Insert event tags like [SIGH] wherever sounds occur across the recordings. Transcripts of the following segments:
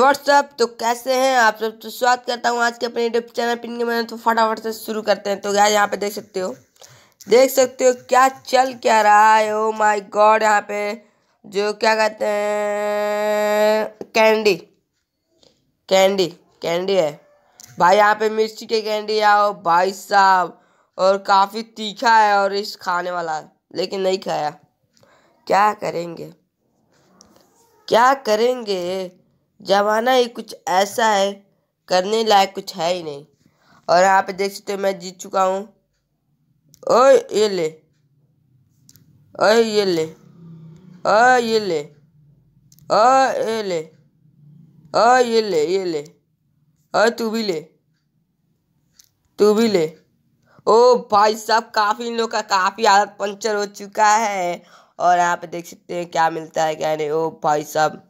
WhatsApp तो कैसे हैं आप सब तो स्वागत करता हूँ आज के अपने यूट्यूब चैनल पिन के मैंने तो फटाफट से शुरू करते हैं तो यार यहाँ पे देख सकते हो देख सकते हो क्या चल क्या रहा है ओ माय गॉड यहाँ पे जो क्या कहते हैं कैंडी कैंडी कैंडी है भाई यहाँ पे मिर्ची के कैंडी आओ भाई साहब और काफ़ी तीखा है और इस खाने वाला है लेकिन नहीं खाया क्या करेंगे क्या करेंगे ज़माना ही कुछ ऐसा है करने लायक कुछ है ही नहीं और यहाँ पे देख सकते हो मैं जीत चुका हूँ ओए ये ले ओए ये ले ओ ये ले ओ ये ले ओ ये ले ये ले ओ तू भी ले तू भी ले ओ भाई साहब काफ़ी इन लोग का काफ़ी आदत पंचर हो चुका है और यहाँ पे देख सकते हैं क्या मिलता है क्या नहीं ओ भाई साहब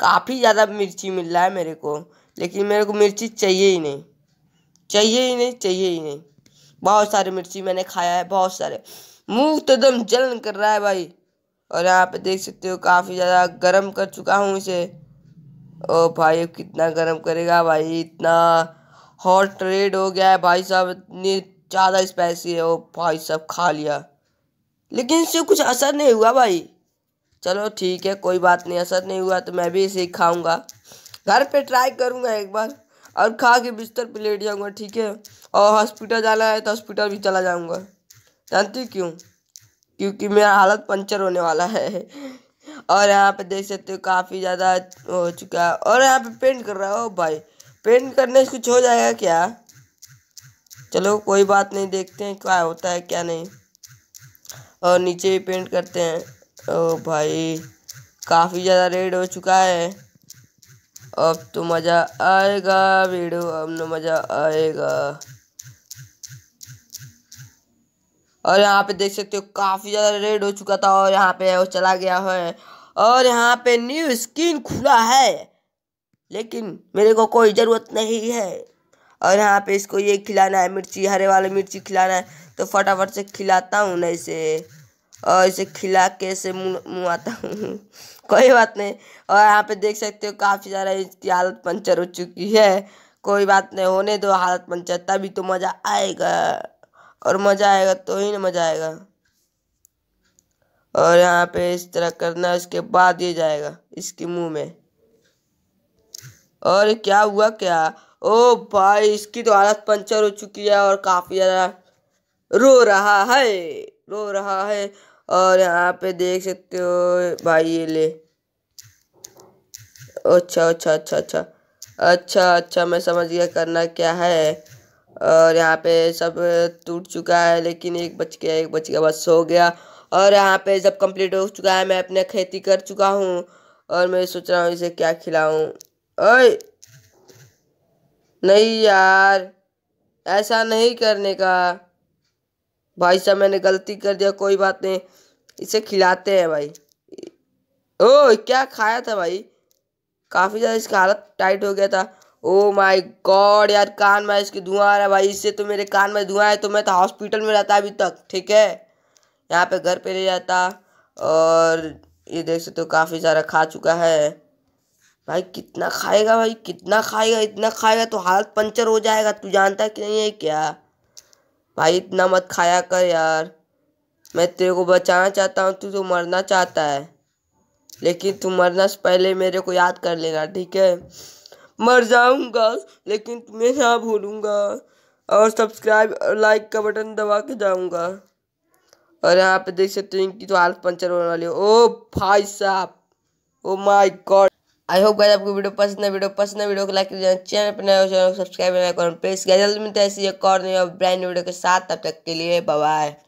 काफ़ी ज़्यादा मिर्ची मिल रहा है मेरे को लेकिन मेरे को मिर्ची चाहिए ही नहीं चाहिए ही नहीं चाहिए ही नहीं बहुत सारे मिर्ची मैंने खाया है बहुत सारे मुंह तो एकदम जलन कर रहा है भाई और यहाँ पे देख सकते हो काफ़ी ज़्यादा गर्म कर चुका हूँ इसे ओ भाई कितना गर्म करेगा भाई इतना हॉट रेड हो गया है भाई साहब इतनी ज़्यादा स्पाइसी है ओ भाई साहब खा लिया लेकिन इससे कुछ असर नहीं हुआ भाई चलो ठीक है कोई बात नहीं असर नहीं हुआ तो मैं भी इसे खाऊंगा घर पे ट्राई करूंगा एक बार और खा के बिस्तर पे लेट जाऊंगा ठीक है और हॉस्पिटल जाना है तो हॉस्पिटल भी चला जाऊंगा जानती क्यों क्योंकि मेरा हालत पंचर होने वाला है और यहाँ पे देख सकते हो काफ़ी ज़्यादा हो चुका है और यहाँ पे पेंट कर रहा हो भाई पेंट करने से कुछ हो जाएगा क्या चलो कोई बात नहीं देखते हैं क्या होता है क्या नहीं और नीचे भी पेंट करते हैं तो भाई काफ़ी ज़्यादा रेड हो चुका है अब तो मज़ा आएगा वीडियो अब न तो मज़ा आएगा और यहाँ पे देख सकते हो काफ़ी ज़्यादा रेड हो चुका था और यहाँ पे वो चला गया है और यहाँ पे न्यू स्किन खुला है लेकिन मेरे को कोई ज़रूरत नहीं है और यहाँ पे इसको ये खिलाना है मिर्ची हरे वाले मिर्ची खिलाना है तो फटाफट से खिलाता हूँ नहीं से और इसे खिला के इसे मुँहता हूँ [LAUGHS] कोई बात नहीं और यहाँ पे देख सकते हो काफ़ी ज्यादा इसकी हालत पंचर हो चुकी है कोई बात नहीं होने दो हालत पंचर तभी तो मज़ा आएगा और मज़ा आएगा तो ही ना मज़ा आएगा और यहाँ पे इस तरह करना इसके बाद ये जाएगा इसके मुंह में और क्या हुआ क्या ओ भाई इसकी तो हालत पंचर हो चुकी है और काफ़ी ज़्यादा रो रहा है रो रहा है और यहाँ पे देख सकते हो भाई ये ले अच्छा अच्छा अच्छा अच्छा अच्छा अच्छा मैं समझ गया करना क्या है और यहाँ पे सब टूट चुका है लेकिन एक बच गया एक बच गया बस हो गया और यहाँ पे जब कंप्लीट हो चुका है मैं अपने खेती कर चुका हूँ और मैं सोच रहा हूँ इसे क्या खिलाऊं ओए नहीं यार ऐसा नहीं करने का भाई साहब मैंने गलती कर दिया कोई बात नहीं इसे खिलाते हैं भाई ओ क्या खाया था भाई काफ़ी ज़्यादा इसका हालत टाइट हो गया था ओ माय गॉड यार कान में इसकी धुआं आ रहा है भाई इससे तो मेरे कान में धुआं है तो मैं तो हॉस्पिटल में रहता अभी तक ठीक है यहाँ पे घर पे ले जाता और ये देख सकते हो तो काफ़ी सारा खा चुका है भाई कितना खाएगा भाई कितना खाएगा इतना खाएगा तो हालत पंचर हो जाएगा तू जानता कि नहीं है क्या भाई इतना मत खाया कर यार मैं तेरे को बचाना चाहता हूँ तू तो मरना चाहता है लेकिन तू मरना से पहले मेरे को याद कर लेगा ठीक है मर जाऊंगा लेकिन तुम्हें ना भूलूंगा और सब्सक्राइब और लाइक का बटन दबा के जाऊंगा और यहाँ पे देख सकते हो इनकी तो हालत पंचर होने वाली है ओ भाई साहब oh my God I hope guys आपको वीडियो पसंद है वीडियो पसंद है वीडियो को लाइक कीजिए चैनल पर नए हो चैनल तो को सब्सक्राइब करना प्रेस गाइस जल्द मिलते हैं ऐसी एक और नई और ब्रांड वीडियो के साथ तब तक के लिए बाय बाय